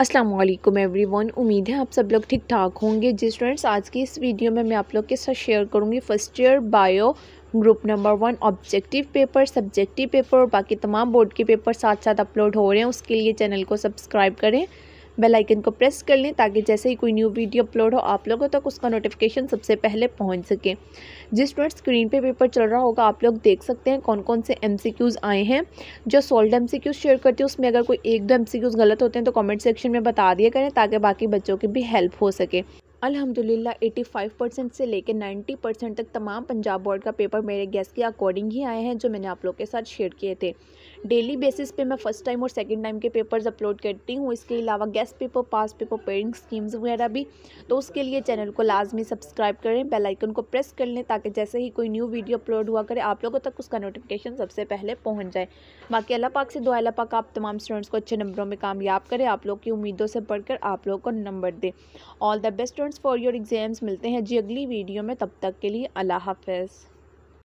अस्सलाम वालेकुम एवरीवन उम्मीद है आप सब लोग ठीक ठाक होंगे जी स्टूडेंट्स आज की इस वीडियो में मैं आप लोग के साथ शेयर करूंगी first year bio group number one objective paper subjective paper और बाकी तमाम बोर्ड के पेपर साथ साथ अपलोड हो रहे हैं उसके लिए चैनल को सब्सक्राइब करें बेल आइकन को प्रेस कर लें ताकि जैसे ही कोई न्यू वीडियो अपलोड हो आप लोगों तक उसका नोटिफिकेशन सबसे पहले पहुंच सके जिस स्टूडेंट स्क्रीन पे पेपर चल रहा होगा आप लोग देख सकते हैं कौन कौन से एम आए हैं जो सोल्ड एम शेयर करती हूँ उसमें अगर कोई एक दो एम गलत होते हैं तो कॉमेंट सेक्शन में बता दिया करें ताकि बाकी बच्चों की भी हेल्प हो सके अल्हम्दुलिल्लाह 85 परसेंट से लेकर 90 परसेंट तक तमाम पंजाब बोर्ड का पेपर मेरे गैस के अकॉर्डिंग ही आए हैं जो मैंने आप लोग के साथ शेयर किए थे डेली बेसिस पे मैं फ़र्स्ट टाइम और सेकंड टाइम के पेपर्स अपलोड करती हूँ इसके अलावा guess paper pass paper pairing schemes वगैरह भी तो उसके लिए चैनल को लाजमी सब्सक्राइब करें बेलाइकन को प्रेस कर लें ताकि जैसे ही कोई न्यू वीडियो अपलोड हुआ करे आप लोगों तक उसका नोटिफिकेशन सबसे पहले पहुँच जाए बाकी अला पाक से दो अला पाक आप तमाम स्टूडेंट्स को अच्छे नंबरों में कामयाब करें आप लोग की उम्मीदों से पढ़ आप लोग को नंबर दें all the best students for your exams मिलते हैं जी अगली वीडियो में तब तक के लिए अल्लाह हाफ